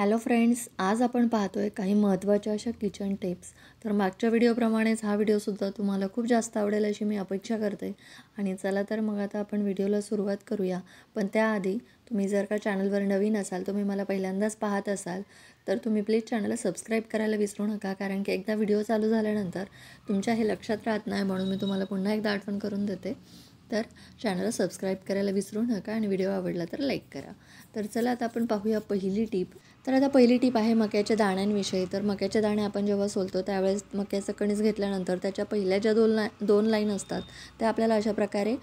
hello friends आज आपण पाहतोय काही महत्त्वाच्या अशा किचन टिप्स तर मागच्या व्हिडिओप्रमाणेच हा व्हिडिओसुद्धा तुम्हाला खूप जास्त आवडेल अशी मी अपेक्षा करते आणि चला तर मग आता आपण व्हिडिओला सुरुवात करूया पण त्याआधी तुम्ही जर का चॅनलवर नवीन असाल तुम्ही मला पहिल्यांदाच पाहत असाल तर तुम्ही प्लीज चॅनलला सबस्क्राईब करायला विसरू नका कारण की एकदा व्हिडिओ चालू झाल्यानंतर तुमच्या हे लक्षात राहत नाही म्हणून मी तुम्हाला पुन्हा एकदा आठवण करून देते तर चॅनलला सबस्क्राईब करायला विसरू नका आणि व्हिडिओ आवडला तर लाईक करा तर चला आता आपण पाहूया पहिली टीप तर आता पहिली टीप आहे मक्याच्या दाण्यांविषयी तर मक्याच्या दाणे आपण जेव्हा सोलतो त्यावेळेस मक्याचं कणीस घेतल्यानंतर त्याच्या पहिल्या ज्या दोन ला दोन लाईन असतात त्या आपल्याला अशा प्रकारे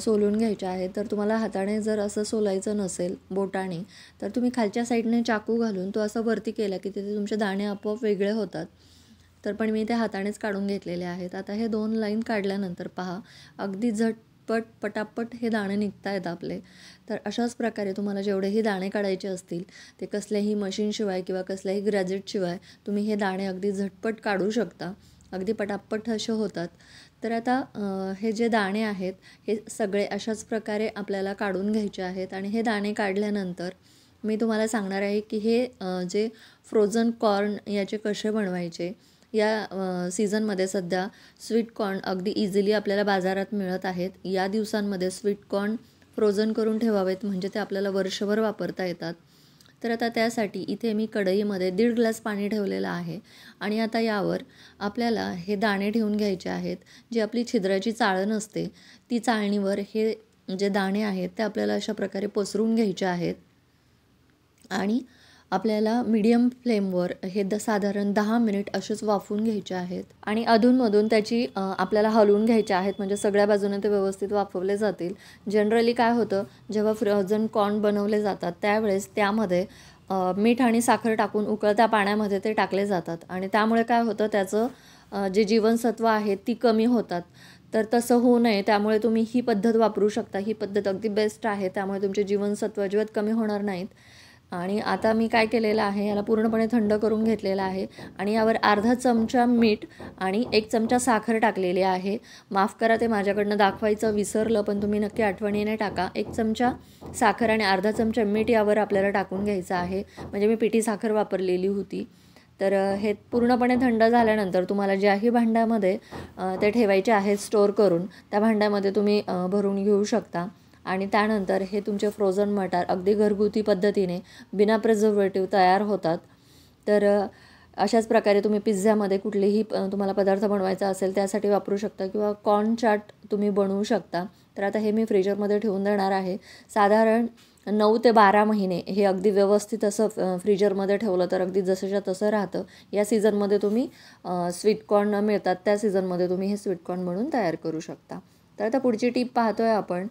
सोलून घ्यायच्या आहेत तर तुम्हाला हाताने जर असं सोलायचं नसेल बोटाने तर तुम्ही खालच्या साईडने चाकू घालून तो असं वरती केला की तिथे तुमचे दाणे आपोआप वेगळे होतात तर पण मी ते हातानेच काढून घेतलेले आहेत आता हे दोन लाईन काढल्यानंतर पहा अगदी झट पट पटापट हे दाणे निघत आहेत आपले तर अशाच प्रकारे तुम्हाला जेवढेही दाणे काढायचे असतील ते कसल्याही मशीनशिवाय किंवा कसल्याही ग्रॅजेटशिवाय तुम्ही हे दाणे अगदी झटपट काढू शकता अगदी पटापट असे होतात तर आता हे जे दाणे आहेत हे सगळे अशाच प्रकारे आपल्याला काढून घ्यायचे आहेत आणि हे दाणे काढल्यानंतर मी तुम्हाला सांगणार आहे की हे जे फ्रोझन कॉर्न याचे कसे बनवायचे या सीझनमध्ये सध्या कॉर्न अगदी इझिली आपल्याला बाजारात मिळत आहेत या दिवसांमध्ये कॉर्न फ्रोझन करून ठेवावेत म्हणजे ते आपल्याला वर्षभर वापरता येतात तर आता त्यासाठी इथे मी कढईमध्ये दीड ग्लास पाणी ठेवलेलं आहे आणि आता यावर आपल्याला हे दाणे ठेवून घ्यायचे आहेत जी आपली छिद्राची चाळण असते ती चाळणीवर हे जे दाणे आहेत ते आपल्याला अशा प्रकारे पसरून घ्यायचे आहेत आणि आपल्याला मीडियम फ्लेमवर हे द साधारण दहा मिनिट असेच वाफून घ्यायचे आहेत आणि अधूनमधून त्याची आपल्याला हलवून घ्यायचे आहेत म्हणजे सगळ्या बाजूने ते व्यवस्थित वाफवले जातील जनरली काय होतं जेव्हा फ्रोझन कॉर्न बनवले जातात त्यावेळेस त्यामध्ये मीठ आणि साखर टाकून उकळत्या पाण्यामध्ये ते टाकले जातात आणि त्यामुळे काय होतं त्याचं जे जीवनसत्व आहे ती कमी होतात तर तसं होऊ नये त्यामुळे तुम्ही ही पद्धत वापरू शकता ही पद्धत अगदी बेस्ट आहे त्यामुळे तुमचे जीवनसत्व अजिबात कमी होणार नाहीत आणि आता मी काय केलेलं आहे याला पूर्णपणे थंड करून घेतलेलं आहे आणि यावर अर्धा चमचा मीठ आणि एक चमचा साखर टाकलेली आहे माफ करा ते माझ्याकडनं दाखवायचं विसरलं पण तुम्ही नक्की आठवणीने टाका एक चमचा साखर आणि अर्धा चमचा मीठ यावर आपल्याला टाकून घ्यायचं आहे म्हणजे मी पिठी साखर वापरलेली होती तर हे पूर्णपणे थंड झाल्यानंतर तुम्हाला ज्याही भांड्यामध्ये ते ठेवायचे आहेत स्टोअर करून त्या भांड्यामध्ये तुम्ही भरून घेऊ शकता आणि त्यानंतर हे तुमचे फ्रोझन मटार अगदी घरगुती पद्धतीने बिना प्रिझर्वेटिव्ह तयार होतात तर अशाच प्रकारे तुम्ही पिझ्झ्यामध्ये कुठलेही तुम्हाला पदार्थ बनवायचा असेल त्यासाठी वापरू शकता किंवा कॉर्न चाट तुम्ही बनवू शकता तर आता हे मी फ्रीजरमध्ये ठेवून देणार आहे साधारण नऊ ते बारा महिने हे अगदी व्यवस्थित असं फ्रीजरमध्ये ठेवलं तर अगदी जसंच्या तसं राहतं या सीझनमध्ये तुम्ही स्वीटकॉर्न मिळतात त्या सीझनमध्ये तुम्ही हे स्वीटकॉर्न म्हणून तयार करू शकता तर आता पुढची टीप पाहतोय आपण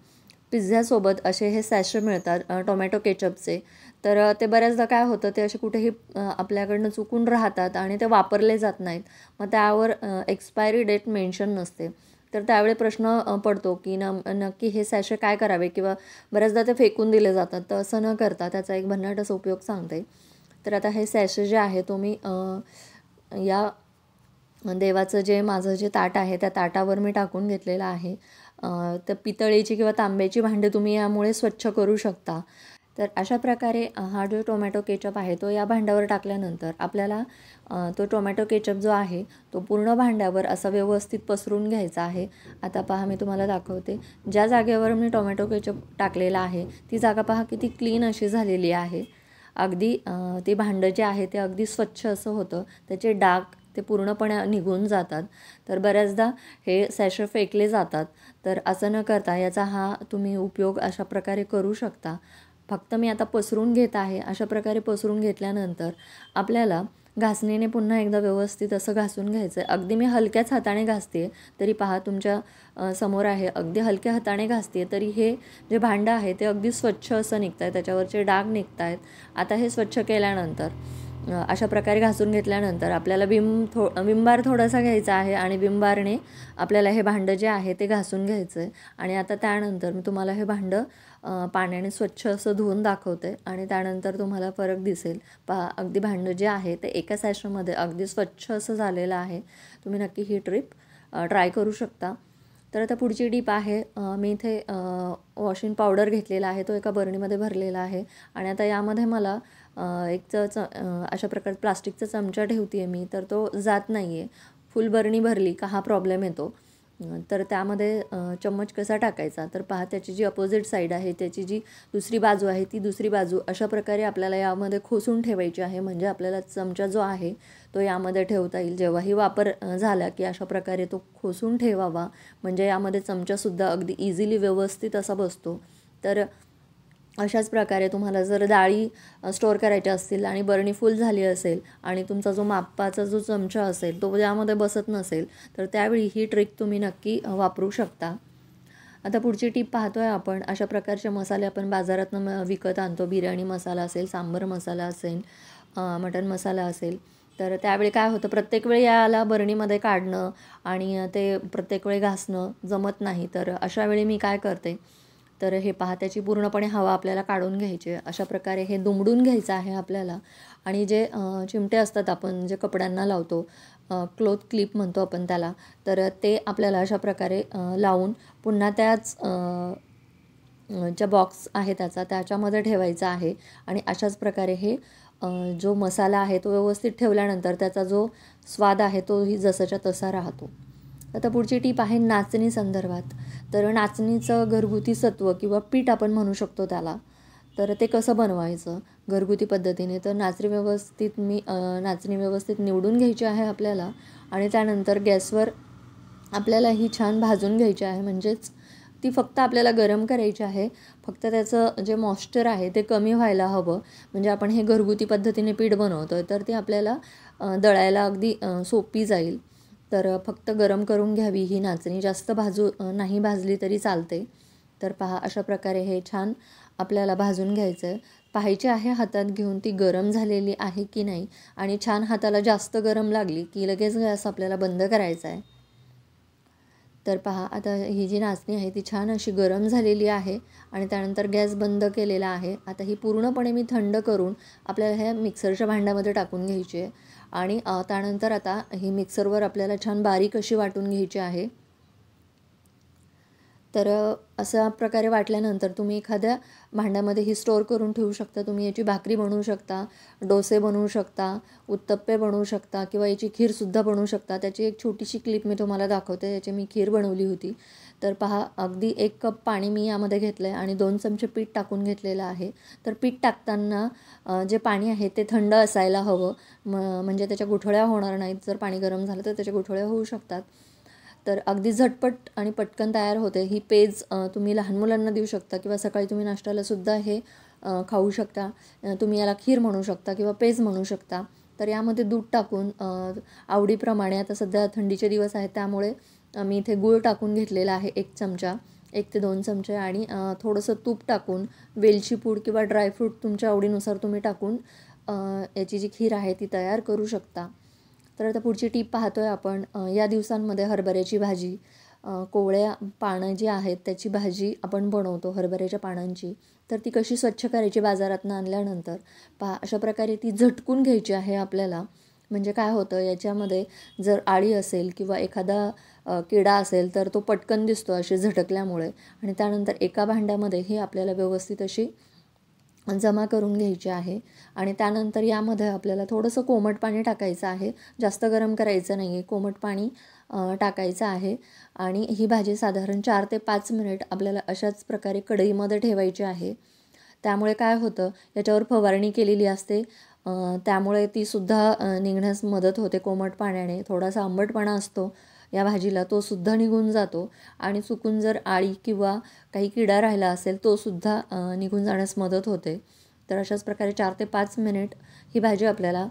पिझ्झ्यासोबत असे हे सॅशे मिळतात टोमॅटो केचपचे तर ते बऱ्याचदा काय होतं ते असे कुठेही आपल्याकडनं चुकून राहतात आणि ते वापरले जात नाहीत मग त्यावर एक्सपायरी डेट मेन्शन नसते तर त्यावेळी प्रश्न पडतो की न नक्की हे सॅशे काय करावे किंवा बऱ्याचदा ते फेकून दिले जातात तर असं न करता त्याचा एक भन्नाट असा उपयोग सांगते तर आता हे सॅशे जे आहे तो मी या देवाचं जे माझं जे ताट आहे त्या ताटावर मी टाकून घेतलेलं आहे तर पितळेची किंवा तांब्याची भांडे तुम्ही यामुळे स्वच्छ करू शकता तर अशा प्रकारे हा जो टोमॅटो केचप आहे तो या भांड्यावर टाकल्यानंतर आपल्याला तो टोमॅटो केचप जो आहे तो पूर्ण भांड्यावर असा व्यवस्थित पसरून घ्यायचा आहे आता पहा मी तुम्हाला दाखवते ज्या जागेवर मी टोमॅटो केचप टाकलेला आहे ती जागा पहा किती क्लीन अशी झालेली आहे अगदी ते भांडं जे आहे ते अगदी स्वच्छ असं होतं त्याचे डाग ते पूर्णपणे निघून जातात तर बऱ्याचदा हे सॅशे फेकले जातात तर असं न करता याचा हा तुम्ही उपयोग अशा प्रकारे करू शकता फक्त मी आता पसरून घेत आहे अशा प्रकारे पसरून घेतल्यानंतर आपल्याला घासणीने पुन्हा एकदा व्यवस्थित असं घासून घ्यायचं आहे अगदी मी हलक्याच हाताने घासते तरी पहा तुमच्या समोर आहे अगदी हलक्या हाताने घासते तरी हे जे भांडं आहे ते अगदी स्वच्छ असं निघत आहे त्याच्यावरचे डाग निघत आहेत आता हे स्वच्छ केल्यानंतर अशा प्रकारे घासून घेतल्यानंतर आपल्याला बिंब थो बिंबार थोडासा घ्यायचा आहे आणि बिंबारने आपल्याला हे भांडं जे आहे ते घासून घ्यायचं आहे आणि आता त्यानंतर मी तुम्हाला हे भांडं पाण्याने स्वच्छ असं धुवून दाखवते आणि त्यानंतर तुम्हाला फरक दिसेल पहा अगदी भांडं जे आहे ते एका सॅशनमध्ये अगदी स्वच्छ असं झालेलं आहे तुम्ही नक्की ही ट्रिप ट्राय करू शकता तर आता पुढची डीप आहे मी इथे वॉशिंग पावडर घेतलेला आहे तो एका बरणीमध्ये भरलेला आहे आणि आता यामध्ये मला एक च अशा प्रकारे प्लास्टिकचा चमचा ठेवते आहे मी तर तो जात नाही आहे फुलबरणी भरली का हा प्रॉब्लेम येतो तर त्यामध्ये चम्मच कसा टाकायचा तर पहा त्याची जी अपोजिट साईड आहे त्याची जी दुसरी बाजू आहे ती दुसरी बाजू अशा प्रकारे आपल्याला यामध्ये खोसून ठेवायची आहे म्हणजे आपल्याला चमचा जो आहे तो यामध्ये ठेवता येईल जेव्हाही वापर झाला की अशा प्रकारे तो खोसून ठेवावा म्हणजे यामध्ये चमचासुद्धा अगदी इझिली व्यवस्थित असा बसतो तर अशाच प्रकारे तुम्हाला जर डाळी स्टोअर करायच्या असतील आणि बरणी फुल झाली असेल आणि तुमचा जो मापाचा जो चमचा असेल तो ज्यामध्ये बसत नसेल तर त्यावेळी ही ट्रिक तुम्ही नक्की वापरू शकता आता पुढची टीप पाहतो आहे आपण अशा प्रकारचे मसाले आपण बाजारातनं विकत आणतो बिर्याणी मसाला असेल सांबर मसाला असेल मटन मसाला असेल तर त्यावेळी काय होतं प्रत्येक वेळी याला बरणीमध्ये काढणं आणि ते प्रत्येक वेळी घासणं जमत नाही तर अशा वेळी मी काय करते तर हे पहा त्याची पूर्णपणे हवा आपल्याला काढून घ्यायची अशा प्रकारे हे दुमडून घ्यायचं आहे आपल्याला आणि जे चिमटे असतात आपण जे कपड्यांना लावतो क्लोथ क्लिप म्हणतो आपण त्याला तर ते आपल्याला अशा प्रकारे लावून पुन्हा त्याच ज्या बॉक्स आहे त्याचा त्याच्यामध्ये ठेवायचा आहे आणि अशाच प्रकारे हे जो मसाला आहे तो व्यवस्थित ठेवल्यानंतर त्याचा जो स्वाद आहे तोही जसाच्या तसा राहतो आता पुढची टीप आहे नाचणी संदर्भात तर नाचणीचं घरगुती सत्व किंवा पीठ आपण म्हणू शकतो त्याला तर ते कसं बनवायचं घरगुती पद्धतीने तर नाचणी व्यवस्थित मी नाचणी व्यवस्थित निवडून घ्यायची आहे आपल्याला आणि त्यानंतर गॅसवर आपल्याला ही छान भाजून घ्यायची आहे म्हणजेच ती फक्त आपल्याला गरम करायची आहे फक्त त्याचं जे मॉश्चर आहे ते कमी व्हायला हवं म्हणजे आपण हे घरगुती पद्धतीने पीठ बनवतो तर ते आपल्याला दळायला अगदी सोपी जाईल तर फक्त गरम करून घ्यावी ही नाचणी जास्त भाजू नाही भाजली तरी चालते तर पहा अशा प्रकारे हे छान आपल्याला भाजून घ्यायचं आहे पाहायचे आहे हातात घेऊन ती गरम झालेली आहे की नाही आणि छान हाताला जास्त गरम लागली की लगेच गॅस आपल्याला बंद करायचा आहे तर पहा आता ही जी नाचणी आहे ती छान अशी गरम झालेली आहे आणि त्यानंतर गॅस बंद केलेला आहे आता ही पूर्णपणे मी थंड करून आपल्याला ह्या मिक्सरच्या भांड्यामध्ये टाकून घ्यायची आहे आणि त्यानंतर आता ही मिक्सरवर आपल्याला छान बारीक अशी वाटून घ्यायची आहे तर असा प्रकारे वाटल्यानंतर तुम्ही एखाद्या भांड्यामध्ये ही स्टोअर करून ठेवू शकता तुम्ही याची भाकरी बनवू शकता डोसे बनवू शकता उत्तप्पे बनवू शकता किंवा याची खीरसुद्धा बनवू शकता त्याची एक छोटीशी क्लिप मी तुम्हाला दाखवते याची मी खीर बनवली होती तर पहा अगदी एक कप पाणी मी यामध्ये घेतलं आहे आणि दोन चमचे पीठ टाकून घेतलेलं आहे तर पीठ टाकताना जे पाणी आहे ते थंड असायला हवं म म्हणजे त्याच्या गुठळ्या होणार नाहीत जर पाणी गरम झालं तर त्याच्या गुठळ्या होऊ शकतात तर अगदी झटपट आणि पटकन तयार होते ही पेज तुम्ही लहान मुलांना देऊ शकता किंवा सकाळी तुम्ही नाश्त्यालासुद्धा हे खाऊ शकता तुम्ही याला खीर म्हणू शकता किंवा पेज म्हणू शकता तर यामध्ये दूध टाकून आवडीप्रमाणे आता सध्या थंडीचे दिवस आहेत त्यामुळे मी इथे गूळ टाकून घेतलेला आहे एक चमचा एक ते दोन चमचे आणि थोडंसं तूप टाकून वेलची पूड किंवा ड्रायफ्रूट तुमच्या आवडीनुसार तुम्ही टाकून याची जी खीर आहे ती तयार करू शकता तर आता पुढची टीप पाहतो आहे आपण या दिवसांमध्ये हरभऱ्याची भाजी कोवळ्या पानं जी आहेत त्याची भाजी आपण बनवतो हरभऱ्याच्या पानांची तर ती कशी स्वच्छ करायची बाजारातून आणल्यानंतर पा अशा प्रकारे ती झटकून घ्यायची आहे आपल्याला म्हणजे काय होतं याच्यामध्ये जर आळी असेल किंवा एखादा किडा असेल तर तो पटकन दिसतो असे झटकल्यामुळे आणि त्यानंतर एका भांड्यामध्ये ही आपल्याला व्यवस्थित अशी जमा करून घ्यायची आहे आणि त्यानंतर यामध्ये आपल्याला थोडंसं कोमट पाणी टाकायचं आहे जास्त गरम करायचं नाही आहे कोमट पाणी टाकायचं आहे आणि ही भाजी साधारण चार ते पाच मिनिट आपल्याला अशाच प्रकारे कढईमध्ये ठेवायची आहे त्यामुळे काय होतं याच्यावर फवारणी केलेली असते त्यामुळे तीसुद्धा निघण्यास मदत होते कोमट पाण्याने थोडासा आंबटपणा असतो या भाजीला तो सुद्धा निघून जातो आणि चुकून जर आळी किंवा काही किडा राहिला असेल तो सुद्धा निघून जाण्यास मदत होते तर अशाच प्रकारे चार ते पाच मिनिट ही भाजी आपल्याला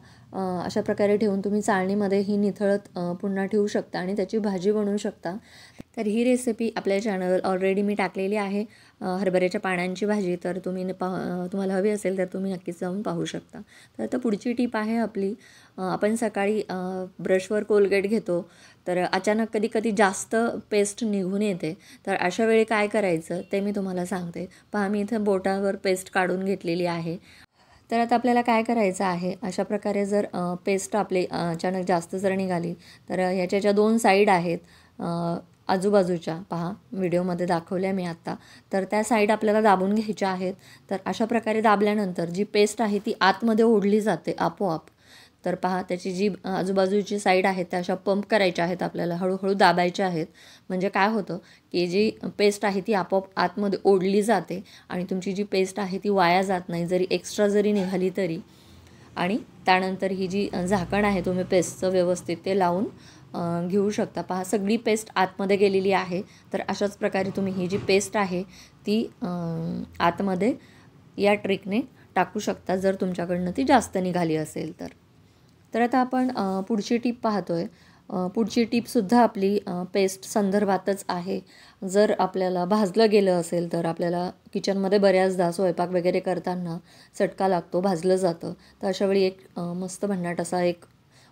अशा प्रकारे ठेवून तुम्ही चाळणीमध्ये ही निथळत पुन्हा ठेवू शकता आणि त्याची भाजी बनवू शकता तर ही रेसिपी आपल्या चॅनलवर ऑलरेडी मी टाकलेली आहे हरभऱ्याच्या पाण्यांची भाजी तर तुम्ही तुम्हाला हवी असेल तर तुम्ही नक्कीच जाऊन पाहू शकता तर आता पुढची टीप आहे आपली आपण सकाळी ब्रशवर कोलगेट घेतो तर अचानक कधी कधी जास्त पेस्ट निघून येते तर अशा वेळी काय करायचं ते मी तुम्हाला सांगते पहा मी इथं बोटावर पेस्ट काढून घेतलेली आहे तर आता आपल्याला काय करायचं आहे अशा प्रकारे जर पेस्ट आपली अचानक जास्त जर निघाली तर ह्याच्या ज्या दोन साईड आहेत आजूबाजूच्या पहा व्हिडिओमध्ये दाखवल्या मी आत्ता तर त्या साईड आपल्याला दाबून घ्यायच्या आहेत तर अशा प्रकारे दाबल्यानंतर जी पेस्ट आहे ती आतमध्ये ओढली जाते आपोआप तर पहा त्याची जी आजूबाजूची साईड आहेत त्या अशा पंप करायच्या आहेत आपल्याला हळूहळू दाबायच्या आहेत म्हणजे काय होतं की जी पेस्ट आहे ती आपोआप आतमध्ये ओढली जाते आणि तुमची जी पेस्ट आहे ती वाया जात नाही जरी एक्स्ट्रा जरी निघाली तरी आणि त्यानंतर ही जी झाकण आहे तुम्ही पेस्टचं व्यवस्थित ते लावून घेऊ शकता पहा सगळी पेस्ट आतमध्ये गेलेली आहे तर अशाच प्रकारे तुम्ही ही जी पेस्ट आहे ती आतमध्ये या ट्रिकने टाकू शकता जर तुमच्याकडनं ती जास्त निघाली असेल तर तर आता आपण पुढची टीप पाहतो आहे पुढची टीपसुद्धा आपली पेस्ट संदर्भातच आहे जर आपल्याला भाजलं गेलं असेल तर आपल्याला किचनमध्ये बऱ्याचदा स्वयंपाक वगैरे करताना चटका लागतो भाजलं जातं तर अशावेळी एक मस्त भन्नाट असा एक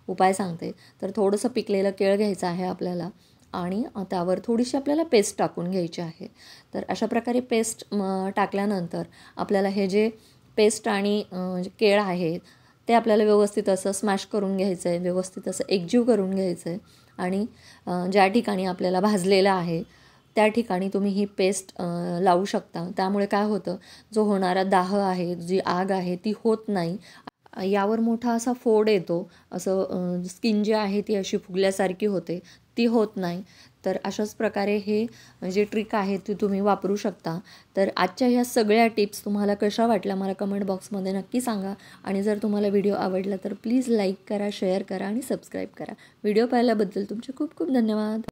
उपाय सांगते तर थोडंसं पिकलेलं केळ घ्यायचं आहे आपल्याला आणि त्यावर थोडीशी आपल्याला पेस्ट टाकून घ्यायची आहे तर अशा प्रकारे पेस्ट टाकल्यानंतर आपल्याला हे जे पेस्ट आणि केळ आहे ते आपल्याला व्यवस्थित असं स्मॅश करून घ्यायचं आहे व्यवस्थित असं एकजीव करून घ्यायचं आहे आणि ज्या ठिकाणी आपल्याला भाजलेलं आहे त्या ठिकाणी तुम्ही ही पेस्ट लावू शकता त्यामुळे काय होतं जो होणारा दाह आहे जी आग आहे ती होत नाही यावर मोठा असा फोड येतो असं स्किन जी आहे ती अशी फुगल्यासारखी होते ती होत नाही तर अशाच प्रकारे हे जे ट्रिक आहे ती तुम्ही वापरू शकता तर आजच्या ह्या सगळ्या टिप्स तुम्हाला कशा वाटल्या मला कमेंट बॉक्समध्ये नक्की सांगा आणि जर तुम्हाला व्हिडिओ आवडला तर प्लीज लाईक करा शेअर करा आणि सबस्क्राईब करा व्हिडिओ पाहिल्याबद्दल तुमचे खूप खूप धन्यवाद